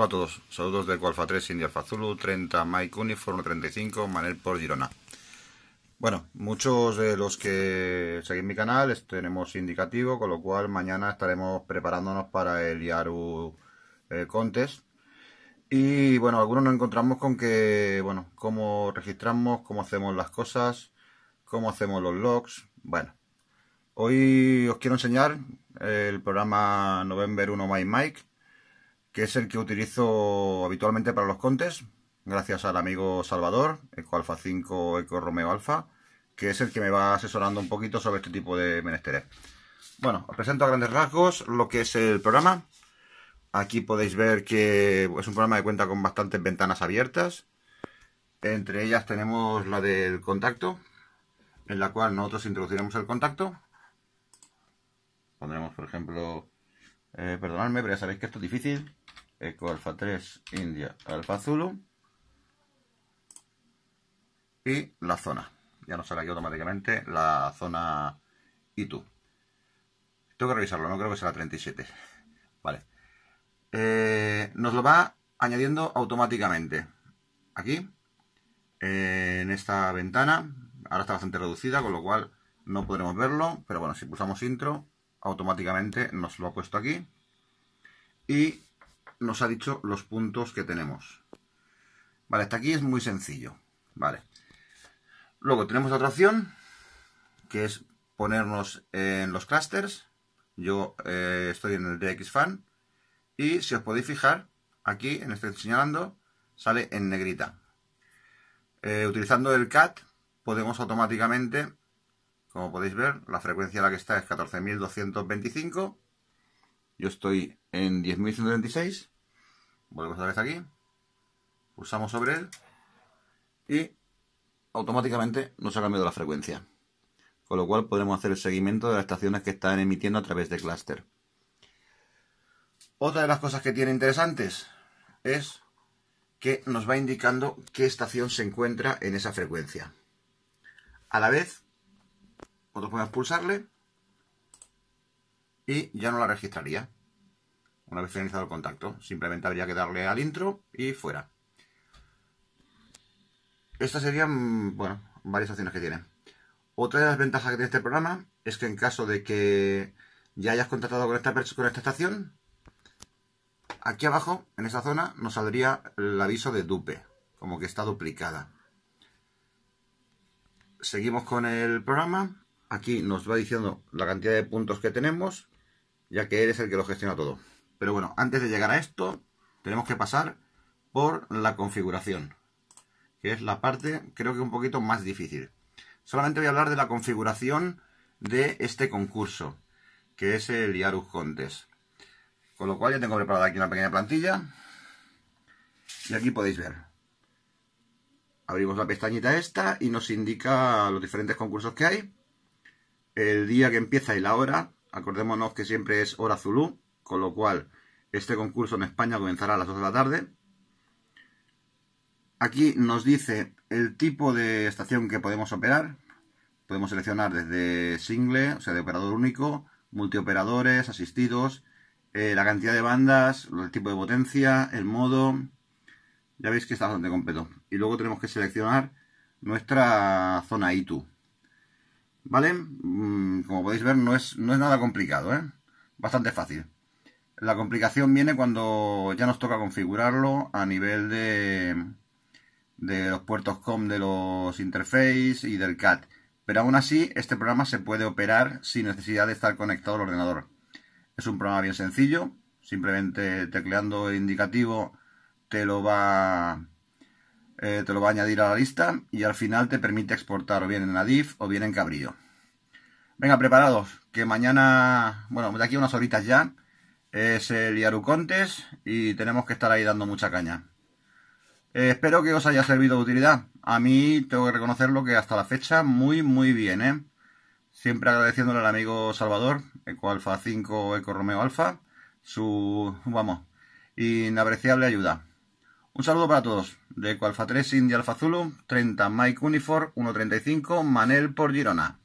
Hola a todos, saludos de coalfa 3 India Alfa Zulu, 30 Mike Uniform 35 Manel por Girona. Bueno, muchos de los que seguís mi canal tenemos indicativo, con lo cual mañana estaremos preparándonos para el Yaru eh, Contest. Y bueno, algunos nos encontramos con que, bueno, cómo registramos, cómo hacemos las cosas, cómo hacemos los logs. Bueno, hoy os quiero enseñar el programa November 1 My Mike que es el que utilizo habitualmente para los contes, gracias al amigo Salvador, Eco 5, Eco Romeo Alfa, que es el que me va asesorando un poquito sobre este tipo de menesteres. Bueno, os presento a grandes rasgos lo que es el programa. Aquí podéis ver que es un programa que cuenta con bastantes ventanas abiertas. Entre ellas tenemos la del contacto, en la cual nosotros introduciremos el contacto. Pondremos, por ejemplo, eh, perdonadme, pero ya sabéis que esto es difícil. Eco alfa 3, India, alfa Zulu. Y la zona. Ya nos sale aquí automáticamente la zona tú. Tengo que revisarlo, no creo que sea la 37. Vale. Eh, nos lo va añadiendo automáticamente. Aquí, eh, en esta ventana. Ahora está bastante reducida, con lo cual no podremos verlo. Pero bueno, si pulsamos intro, automáticamente nos lo ha puesto aquí y nos ha dicho los puntos que tenemos. Vale, hasta aquí es muy sencillo. Vale. Luego tenemos otra opción, que es ponernos en los clusters. Yo eh, estoy en el DXFan y si os podéis fijar, aquí en este señalando sale en negrita. Eh, utilizando el CAT podemos automáticamente como podéis ver, la frecuencia a la que está es 14.225. Yo estoy en 10.136. Volvemos otra vez aquí. Pulsamos sobre él. Y automáticamente nos ha cambiado la frecuencia. Con lo cual podremos hacer el seguimiento de las estaciones que están emitiendo a través de clúster. Otra de las cosas que tiene interesantes es que nos va indicando qué estación se encuentra en esa frecuencia. A la vez otros podemos pulsarle Y ya no la registraría. Una vez finalizado el contacto. Simplemente habría que darle al intro y fuera. Estas serían, bueno, varias opciones que tiene. Otra de las ventajas que tiene este programa es que en caso de que ya hayas contactado con esta, con esta estación, aquí abajo, en esa zona, nos saldría el aviso de dupe, como que está duplicada. Seguimos con el programa Aquí nos va diciendo la cantidad de puntos que tenemos, ya que él es el que lo gestiona todo. Pero bueno, antes de llegar a esto, tenemos que pasar por la configuración, que es la parte creo que un poquito más difícil. Solamente voy a hablar de la configuración de este concurso, que es el IARUS Contest. Con lo cual ya tengo preparada aquí una pequeña plantilla. Y aquí podéis ver. Abrimos la pestañita esta y nos indica los diferentes concursos que hay el día que empieza y la hora. Acordémonos que siempre es hora Zulu, con lo cual este concurso en España comenzará a las 2 de la tarde. Aquí nos dice el tipo de estación que podemos operar. Podemos seleccionar desde single, o sea, de operador único, multioperadores, asistidos, eh, la cantidad de bandas, el tipo de potencia, el modo. Ya veis que está bastante completo. Y luego tenemos que seleccionar nuestra zona ITU. ¿Vale? Mm, como podéis ver, no es, nada complicado, ¿eh? Bastante fácil. La complicación viene cuando ya nos toca configurarlo a nivel de, de los puertos COM de los interfaces y del CAT. Pero aún así, este programa se puede operar sin necesidad de estar conectado al ordenador. Es un programa bien sencillo, simplemente tecleando el indicativo te lo va eh, te lo va a añadir a la lista y al final te permite exportar o bien en Adif o bien en cabrillo. Venga, preparados, que mañana, bueno, de aquí a unas horitas ya, es el Contes y tenemos que estar ahí dando mucha caña. Eh, espero que os haya servido de utilidad. A mí tengo que reconocerlo que hasta la fecha muy muy bien, ¿eh? Siempre agradeciéndole al amigo Salvador, Eco Alfa 5 Eco Romeo Alfa, su, vamos, inapreciable ayuda. Un saludo para todos. De Coalfa 3 India Alfa Zulu, 30 Mike Unifor, 1.35 Manel por Girona.